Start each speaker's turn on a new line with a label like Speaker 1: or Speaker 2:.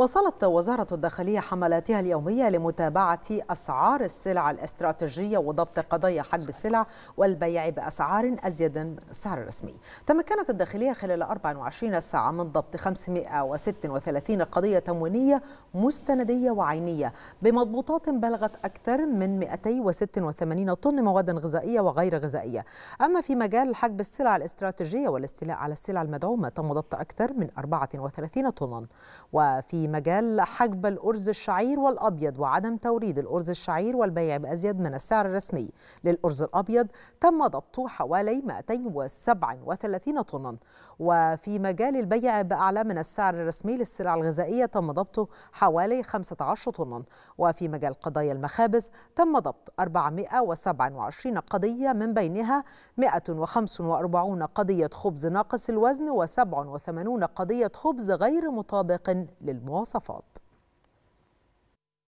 Speaker 1: وصلت وزارة الداخلية حملاتها اليومية لمتابعة أسعار السلع الاستراتيجية وضبط قضايا حجب السلع والبيع بأسعار أزيد من السعر الرسمي تمكنت الداخلية خلال 24 ساعة من ضبط 536 قضية تموينية مستندية وعينية بمضبوطات بلغت أكثر من 286 طن مواد غذائية وغير غذائية أما في مجال حجب السلع الاستراتيجية والاستيلاء على السلع المدعومة تم ضبط أكثر من 34 طنا وفي مجال حجب الأرز الشعير والأبيض وعدم توريد الأرز الشعير والبيع بأزيد من السعر الرسمي للأرز الأبيض تم ضبطه حوالي 237 طنا وفي مجال البيع بأعلى من السعر الرسمي للسلع الغذائية تم ضبطه حوالي 15 طنا وفي مجال قضايا المخابز تم ضبط 427 قضية من بينها 145 قضية خبز ناقص الوزن و87 قضية خبز غير مطابق للموضوع مواصفات